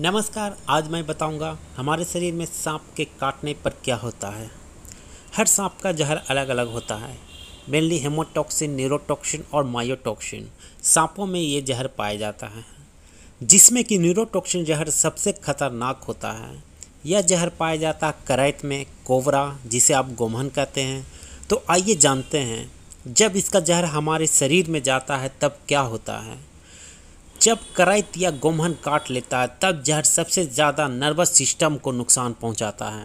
नमस्कार आज मैं बताऊंगा हमारे शरीर में सांप के काटने पर क्या होता है हर सांप का जहर अलग अलग होता है मेनली हेमोटॉक्सिन न्यूरोटॉक्सिन और मायोटॉक्सिन सांपों में ये जहर पाया जाता है जिसमें कि न्यूरोटॉक्सिन जहर सबसे खतरनाक होता है यह जहर पाया जाता है करैत में कोबरा जिसे आप गोमहन कहते हैं तो आइए जानते हैं जब इसका जहर हमारे शरीर में जाता है तब क्या होता है जब करैत या गोमहन काट लेता है तब जहर सबसे ज़्यादा नर्वस सिस्टम को नुकसान पहुंचाता है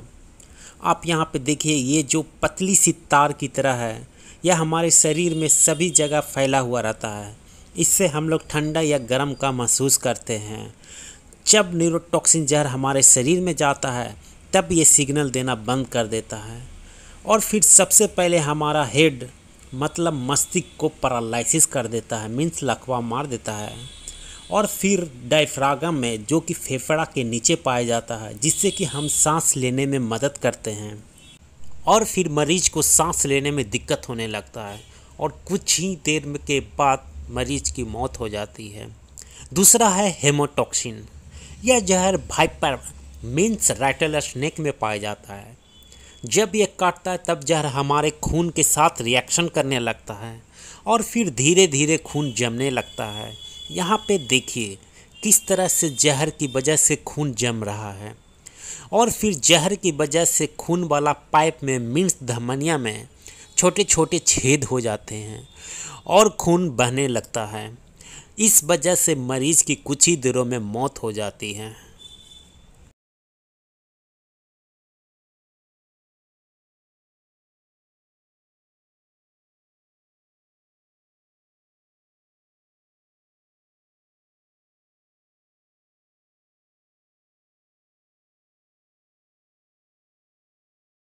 आप यहाँ पे देखिए ये जो पतली सी तार की तरह है यह हमारे शरीर में सभी जगह फैला हुआ रहता है इससे हम लोग ठंडा या गर्म का महसूस करते हैं जब न्यूरोटॉक्सिन जहर हमारे शरीर में जाता है तब ये सिग्नल देना बंद कर देता है और फिर सबसे पहले हमारा हेड मतलब मस्तिष्क को पैरालिसिस कर देता है मीन्स लकवा मार देता है और फिर डायफ्रागम में जो कि फेफड़ा के नीचे पाया जाता है जिससे कि हम सांस लेने में मदद करते हैं और फिर मरीज को सांस लेने में दिक्कत होने लगता है और कुछ ही देर में के बाद मरीज की मौत हो जाती है दूसरा है हेमोटॉक्सिन यह जहर भाइपर मीन्स राइटल स्नेक में पाया जाता है जब यह काटता है तब जहर हमारे खून के साथ रिएक्शन करने लगता है और फिर धीरे धीरे खून जमने लगता है यहाँ पे देखिए किस तरह से जहर की वजह से खून जम रहा है और फिर जहर की वजह से खून वाला पाइप में मीन्स धमनिया में छोटे छोटे छेद हो जाते हैं और खून बहने लगता है इस वजह से मरीज़ की कुछ ही देरों में मौत हो जाती है